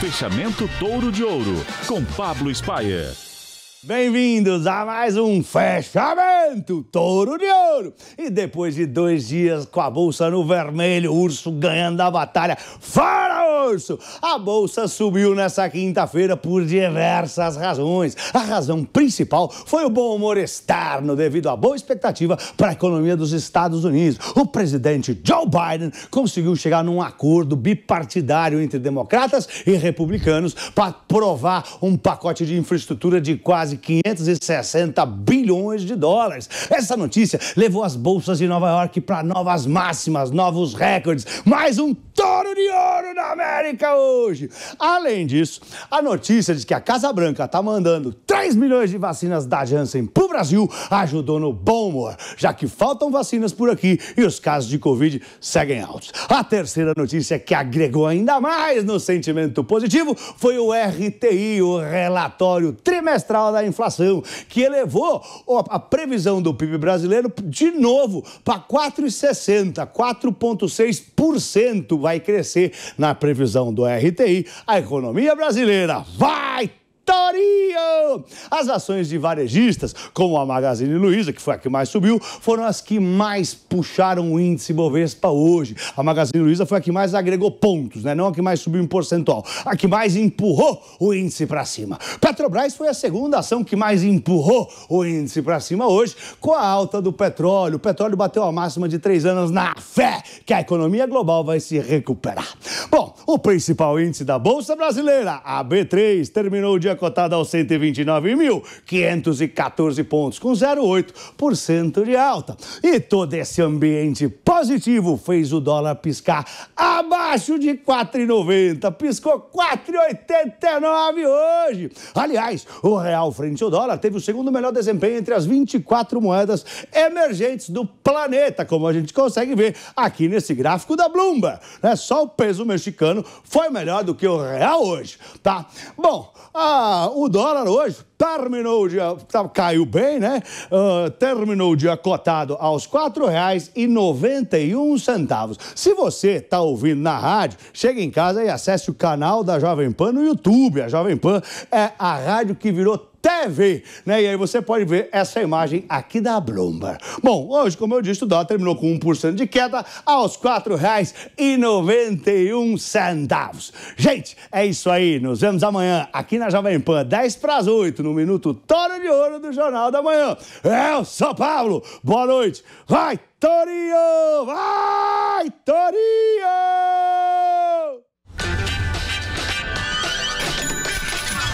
Fechamento Touro de Ouro, com Pablo Spaia. Bem-vindos a mais um fechamento Touro de Ouro. E depois de dois dias com a bolsa no vermelho, o urso ganhando a batalha. Fala, a bolsa subiu nessa quinta-feira por diversas razões. A razão principal foi o bom humor externo devido à boa expectativa para a economia dos Estados Unidos. O presidente Joe Biden conseguiu chegar num acordo bipartidário entre democratas e republicanos para aprovar um pacote de infraestrutura de quase 560 bilhões de dólares. Essa notícia levou as bolsas de Nova York para novas máximas, novos recordes, mais um Toro de Ouro na América hoje. Além disso, a notícia de que a Casa Branca está mandando 3 milhões de vacinas da Janssen para o Brasil ajudou no bom humor, já que faltam vacinas por aqui e os casos de Covid seguem altos. A terceira notícia que agregou ainda mais no sentimento positivo foi o RTI, o relatório trimestral da inflação, que elevou a previsão do PIB brasileiro de novo para 4,60, 4,6% vai crescer. Na previsão do RTI, a economia brasileira vai as ações de varejistas, como a Magazine Luiza, que foi a que mais subiu, foram as que mais puxaram o índice Bovespa hoje. A Magazine Luiza foi a que mais agregou pontos, né? não a que mais subiu em percentual, a que mais empurrou o índice para cima. Petrobras foi a segunda ação que mais empurrou o índice para cima hoje, com a alta do petróleo. O petróleo bateu a máxima de três anos na fé que a economia global vai se recuperar. Bom, o principal índice da Bolsa Brasileira, a B3, terminou o dia cotado aos 129.514 pontos, com 0,8% de alta. E todo esse ambiente positivo fez o dólar piscar abaixo de 4,90, piscou 4,89 hoje. Aliás, o real frente ao dólar teve o segundo melhor desempenho entre as 24 moedas emergentes do planeta, como a gente consegue ver aqui nesse gráfico da Bloomberg. É só o peso mexicano ano foi melhor do que o real hoje, tá? Bom, o dólar hoje terminou o dia, tá, caiu bem, né? Uh, terminou o dia cotado aos R$ 4,91. Se você está ouvindo na rádio, chega em casa e acesse o canal da Jovem Pan no YouTube. A Jovem Pan é a rádio que virou TV, né? E aí você pode ver essa imagem aqui da Bloomberg. Bom, hoje, como eu disse, o dólar terminou com 1% de queda aos R$ 4,91. Gente, é isso aí. Nos vemos amanhã aqui na Jovem Pan, 10 para as 8, no Minuto Toro de Ouro do Jornal da Manhã. Eu sou Paulo. Boa noite. Vai, Torinho! Vai!